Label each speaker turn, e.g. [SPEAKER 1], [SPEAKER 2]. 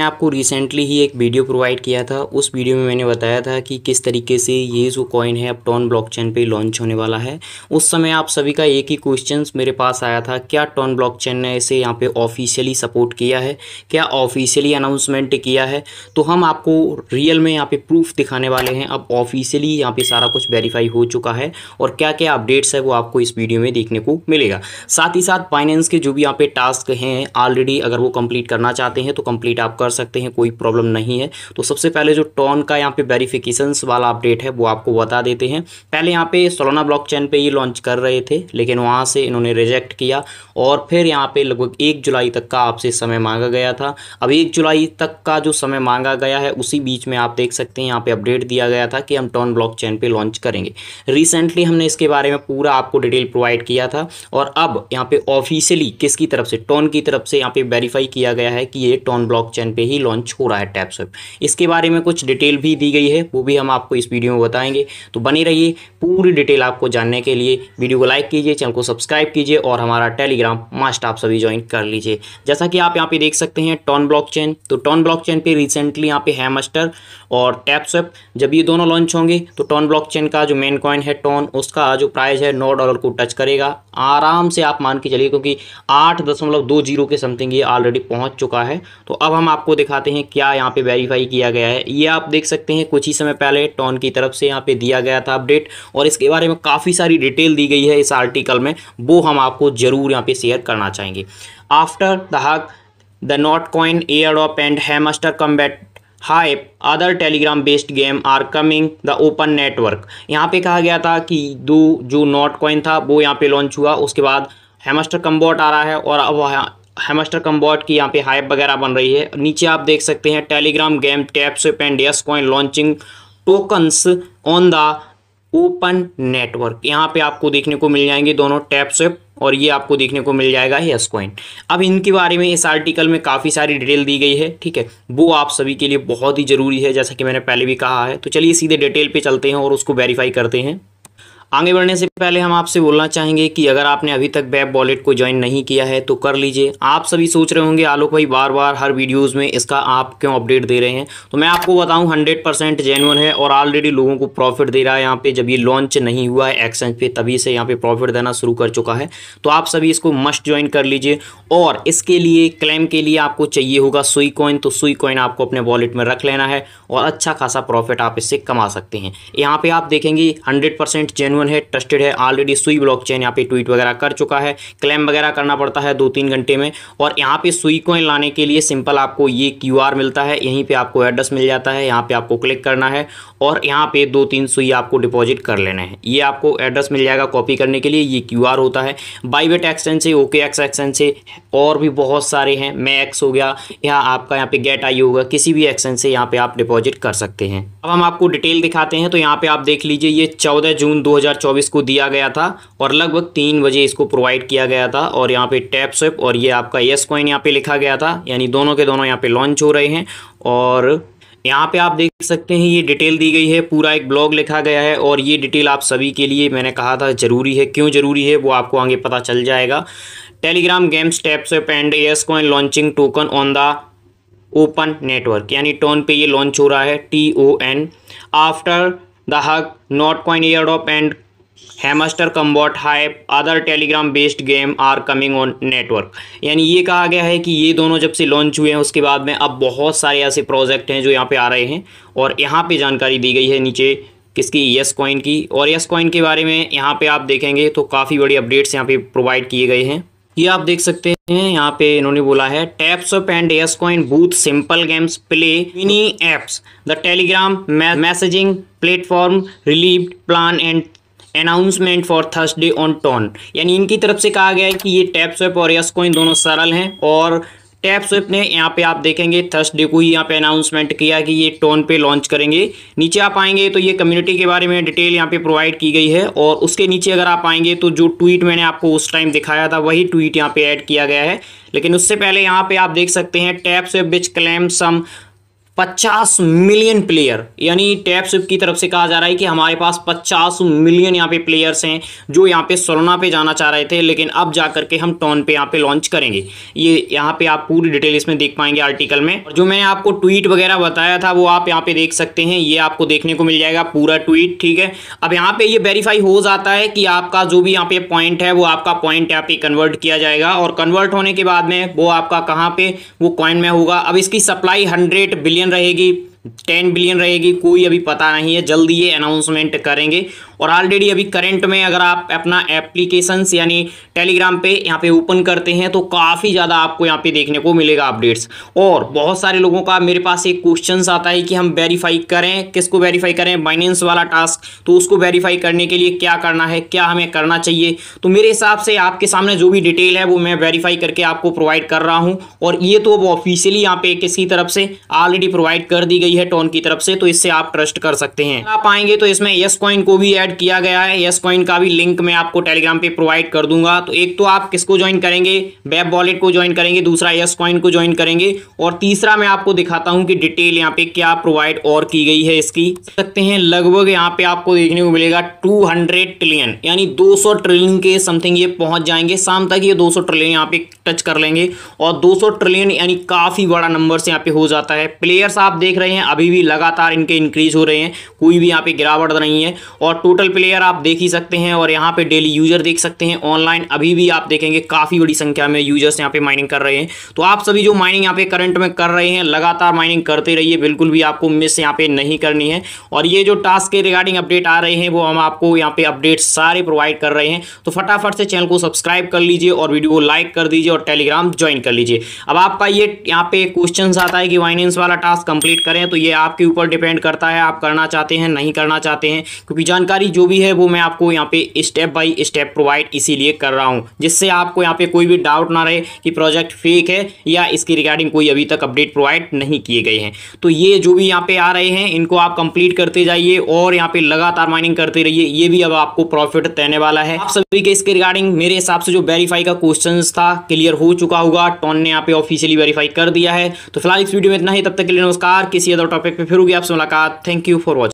[SPEAKER 1] मैं आपको रिसेंटली ही एक वीडियो प्रोवाइड किया था उस वीडियो में मैंने बताया था कि किस तरीके से ये जो कॉइन है अपटॉन ब्लॉकचेन पे लॉन्च होने वाला है उस समय आप सभी का एक ही क्वेश्चन मेरे पास आया था क्या टॉन ब्लॉकचेन ने इसे यहाँ पे ऑफिशियली सपोर्ट किया है क्या ऑफिशियली अनाउंसमेंट किया है तो हम आपको रियल में यहाँ पे प्रूफ दिखाने वाले हैं अब ऑफिशियली यहाँ पे सारा कुछ वेरीफाई हो चुका है और क्या क्या अपडेट्स है वो आपको इस वीडियो में देखने को मिलेगा साथ ही साथ फाइनेंस के जो भी यहाँ पे टास्क हैं ऑलरेडी अगर वो कंप्लीट करना चाहते हैं तो कंप्लीट आप कर कर सकते हैं कोई प्रॉब्लम नहीं है तो सबसे पहले जो टॉन का यहाँ पे वेरिफिकेशन वाला अपडेट है वो आपको बता देते हैं पहले यहाँ पे सोलोना ब्लॉक चैन पर ही लॉन्च कर रहे थे लेकिन वहाँ से इन्होंने रिजेक्ट किया और फिर यहाँ पर लगभग एक जुलाई तक का आपसे समय मांगा गया था अब एक जुलाई तक का जो समय मांगा गया है उसी बीच में आप देख सकते हैं यहाँ पे अपडेट दिया गया था कि हम टॉन ब्लॉक चैन पर लॉन्च करेंगे रिसेंटली हमने इसके बारे में पूरा आपको डिटेल प्रोवाइड किया था और अब यहाँ पे ऑफिशियली किसकी तरफ से टॉन की तरफ से यहाँ पे वेरीफाई किया गया है कि ये टॉन ब्लॉक चैन पे ही लॉन्च हो रहा है टैप स्वैप इसके बारे में कुछ डिटेल भी दी गई है वो भी हम आपको इस वीडियो में बताएंगे तो बने रहिए पूरी डिटेल आपको जानने के लिए वीडियो को लाइक कीजिए चैनल को सब्सक्राइब कीजिए और हमारा टेलीग्राम मास्ट आप सभी ज्वाइन कर लीजिए जैसा कि आप यहाँ पे देख सकते हैं टॉन ब्लॉक तो टॉन ब्लॉक चेन रिसेंटली यहाँ पे है मस्टर और टैप स्वैप जब ये दोनों लॉन्च होंगे तो टॉन ब्लॉक का जो मेन कॉइन है टॉन उसका जो प्राइस है नौ डॉलर को टच करेगा आराम से आप मान के चलिए क्योंकि आठ दशमलव दो जीरो के समथिंग ये ऑलरेडी पहुंच चुका है तो अब हम आप आपको दिखाते हैं क्या यहाँ पे वेरीफाई किया गया है ये आप देख सकते हैं कुछ ही समय पहले टॉन की तरफ से यहाँ पे दिया गया था अपडेट और इसके बारे में काफ़ी सारी डिटेल दी गई है इस आर्टिकल में वो हम आपको ज़रूर यहाँ पे शेयर करना चाहेंगे after the hug the Notcoin airdrop and Hamster Kombat high other Telegram based game are coming the Open Network यहाँ पे कहा गया था कि दो जो नॉट कॉइन था वो यहाँ पे लॉन्च हुआ उसके बाद हेमस्टर कम्बोट आ रहा है और अब हेमस्टर कम्बॉट की यहाँ पे हाइप वगैरह बन रही है नीचे आप देख सकते हैं Telegram game taps pend Yescoin launching tokens on the Open Network यहाँ पे आपको देखने को मिल जाएंगे दोनों टैप्स और ये आपको देखने को मिल जाएगा यस कॉइन अब इनके बारे में इस आर्टिकल में काफ़ी सारी डिटेल दी गई है ठीक है वो आप सभी के लिए बहुत ही ज़रूरी है जैसा कि मैंने पहले भी कहा है तो चलिए सीधे डिटेल पर चलते हैं और उसको वेरीफाई करते हैं आगे बढ़ने से पहले हम आपसे बोलना चाहेंगे कि अगर आपने अभी तक वेब वॉलेट को ज्वाइन नहीं किया है तो कर लीजिए आप सभी सोच रहे होंगे आलोक भाई बार बार हर वीडियोस में इसका आप क्यों अपडेट दे रहे हैं तो मैं आपको बताऊं 100 परसेंट जेनुअन है और ऑलरेडी लोगों को प्रॉफिट दे रहा है यहाँ पे जब ये लॉन्च नहीं हुआ है एक्सचेंज पे तभी से यहाँ पे प्रॉफिट देना शुरू कर चुका है तो आप सभी इसको मस्ट ज्वाइन कर लीजिए और इसके लिए क्लेम के लिए आपको चाहिए होगा सुई कॉइन तो सुई कॉइन आपको अपने वॉलेट में रख लेना है और अच्छा खासा प्रॉफिट आप इससे कमा सकते हैं यहाँ पे आप देखेंगे हंड्रेड परसेंट जेन्यून है ट्रस्टेड है ऑलरेडी सुई ब्लॉक चेन यहाँ पे ट्वीट वगैरह कर चुका है क्लेम वगैरह करना पड़ता है दो तीन घंटे में और यहाँ पे सुई कोइन लाने के लिए सिंपल आपको ये क्यू मिलता है यहीं पर आपको एड्रेस मिल जाता है यहाँ पर आपको क्लिक करना है और यहाँ पर दो तीन सुई आपको डिपॉजिट कर लेना है ये आपको एड्रेस मिल जाएगा कॉपी करने के लिए ये क्यू होता है बाई बाईबेट एक्सचेंज से ओके एक्स एक्सचेंज से और भी बहुत सारे हैं मैक्स हो गया या आपका यहाँ पे गेट आई होगा किसी भी एक्सचेंज से यहाँ पे आप डिपॉजिट कर सकते हैं अब हम आपको डिटेल दिखाते हैं तो यहाँ पे आप देख लीजिए ये 14 जून 2024 को दिया गया था और लगभग तीन बजे इसको प्रोवाइड किया गया था और यहाँ पे टैप स्वेप और ये आपका यस कॉइन यहाँ पे लिखा गया था यानी दोनों के दोनों यहाँ पे लॉन्च हो रहे हैं और यहाँ पे आप देख सकते हैं ये डिटेल दी गई है पूरा एक ब्लॉग लिखा गया है और ये डिटेल आप सभी के लिए मैंने कहा था ज़रूरी है क्यों ज़रूरी है वो आपको आगे पता चल जाएगा Telegram games tap taps and Yescoin launching token on the Open Network यानी टोन पे ये लॉन्च हो रहा है T O N after the hug Hug, Notcoin Airdrop and Hamster Kombat hype other Telegram based game are coming on network यानी ये कहा गया है कि ये दोनों जब से लॉन्च हुए हैं उसके बाद में अब बहुत सारे ऐसे प्रोजेक्ट हैं जो यहाँ पे आ रहे हैं और यहाँ पे जानकारी दी गई है नीचे किसकी यस कॉइन की और यस कॉइन के बारे में यहाँ पे आप देखेंगे तो काफ़ी बड़ी अपडेट्स यहाँ पे प्रोवाइड किए गए हैं ये आप देख सकते हैं यहाँ पे इन्होंने बोला है taps off and S coin both simple games play mini apps the Telegram messaging platform relieved plan and announcement for Thursday on TON यानी इनकी तरफ से कहा गया है कि ये टैप्स ऑफ और एस कॉइन दोनों सरल हैं और टैप स्विफ्ट ने यहाँ पे आप देखेंगे थर्सडे को ही यहाँ पे अनाउंसमेंट किया कि ये टोन पे लॉन्च करेंगे नीचे आप आएंगे तो ये कम्युनिटी के बारे में डिटेल यहाँ पे प्रोवाइड की गई है और उसके नीचे अगर आप आएंगे तो जो ट्वीट मैंने आपको उस टाइम दिखाया था वही ट्वीट यहाँ पे ऐड किया गया है लेकिन उससे पहले यहाँ पे आप देख सकते हैं tap swift which claim some 50 million player यानी टैप स्विप की तरफ से कहा जा रहा है कि हमारे पास 50 मिलियन यहाँ पे प्लेयर्स हैं जो यहाँ पे सोलोना पे जाना चाह रहे थे लेकिन अब जा करके हम टॉन पे यहाँ पे लॉन्च करेंगे ये यह यहाँ पे आप पूरी डिटेल इसमें देख पाएंगे आर्टिकल में जो मैंने आपको ट्वीट वगैरह बताया था वो आप यहाँ पे देख सकते हैं ये आपको देखने को मिल जाएगा पूरा ट्वीट ठीक है अब यहाँ पे ये वेरीफाई हो जाता है कि आपका जो भी यहाँ पे पॉइंट है वो आपका पॉइंट यहाँ पे कन्वर्ट किया जाएगा और कन्वर्ट होने के बाद में वो आपका कहाँ पे वो कॉइन में होगा अब इसकी सप्लाई हंड्रेड बिलियन रहेगी टेन बिलियन रहेगी कोई अभी पता नहीं है जल्दी ये अनाउंसमेंट करेंगे और ऑलरेडी अभी करंट में अगर आप अपना एप्लीकेशंस यानी टेलीग्राम पे यहाँ पे ओपन करते हैं तो काफ़ी ज़्यादा आपको यहाँ पे देखने को मिलेगा अपडेट्स और बहुत सारे लोगों का मेरे पास एक क्वेश्चन आता है कि हम वेरीफाई करें किसको वेरीफाई करें बाइनेंस वाला टास्क तो उसको वेरीफाई करने के लिए क्या करना है क्या हमें करना चाहिए तो मेरे हिसाब से आपके सामने जो भी डिटेल है वो मैं वेरीफाई करके आपको प्रोवाइड कर रहा हूँ और ये तो अब ऑफिशियली यहाँ पे किसी तरफ से ऑलरेडी प्रोवाइड कर दी गई गई है टोन की तरफ से तो इससे आप ट्रस्ट कर सकते हैं आप आएंगे तो इसमें यस कॉइन को भी ऐड किया गया है यस कॉइन का भी लिंक मैं आपको टेलीग्राम पे प्रोवाइड कर दूंगा तो एक तो आप किसको ज्वाइन करेंगे वेब वॉलेट को ज्वाइन करेंगे दूसरा यस कॉइन को ज्वाइन करेंगे और तीसरा मैं आपको दिखाता हूँ कि डिटेल यहाँ पे क्या प्रोवाइड और की गई है इसकी सकते हैं लगभग यहाँ पे आपको देखने को मिलेगा टू ट्रिलियन यानी दो ट्रिलियन के समथिंग ये पहुंच जाएंगे शाम तक ये दो ट्रिलियन यहाँ पे टच कर लेंगे और दो ट्रिलियन यानी काफ़ी बड़ा नंबर से यहाँ पे हो जाता है प्लेयर्स आप देख रहे हैं हैं अभी भी लगातार इनके इंक्रीज हो रहे हैं कोई भी यहाँ पे गिरावट नहीं है और टोटल प्लेयर आप देख ही सकते हैं और यहाँ पे डेली यूजर देख सकते हैं ऑनलाइन अभी भी आप देखेंगे काफ़ी बड़ी संख्या में यूजर्स यहाँ पे माइनिंग कर रहे हैं तो आप सभी जो माइनिंग यहाँ पे करंट में कर रहे हैं लगातार माइनिंग करते रहिए बिल्कुल भी आपको मिस यहाँ पे नहीं करनी है और ये जो टास्क के रिगार्डिंग अपडेट आ रहे हैं वो हम आपको यहाँ पे अपडेट सारे प्रोवाइड कर रहे हैं तो फटाफट से चैनल को सब्सक्राइब कर लीजिए और वीडियो को लाइक कर दीजिए और टेलीग्राम ज्वाइन कर लीजिए अब आपका ये यहाँ पे क्वेश्चन आता है कि वाइनेंस वाला टास्क कंप्लीट करें तो ये आपके ऊपर डिपेंड करता है आप करना चाहते हैं नहीं करना चाहते हैं क्योंकि जानकारी जो भी है वो मैं आपको यहाँ पे स्टेप बाय स्टेप प्रोवाइड इसीलिए कर रहा हूँ जिससे आपको यहाँ पे कोई भी डाउट ना रहे कि प्रोजेक्ट फेक है या इसकी रिगार्डिंग कोई अभी तक अपडेट प्रोवाइड नहीं किए गए हैं तो ये जो भी यहाँ पे आ रहे हैं इनको आप कंप्लीट करते जाइए और यहाँ पे लगातार माइनिंग करते रहिए ये भी अब आपको प्रॉफिट देने वाला है आप सभी के इसके रिगार्डिंग मेरे हिसाब से जो वेरीफाई का क्वेश्चन था क्लियर हो चुका होगा टॉन ने यहाँ पे ऑफिशियली वेरीफाई कर दिया है तो फिलहाल इस वीडियो में इतना ही तब तक के लिए नमस्कार किसी अदर टॉपिक पे फिर होगी आपसे मुलाकात थैंक यू फॉर वॉचिंग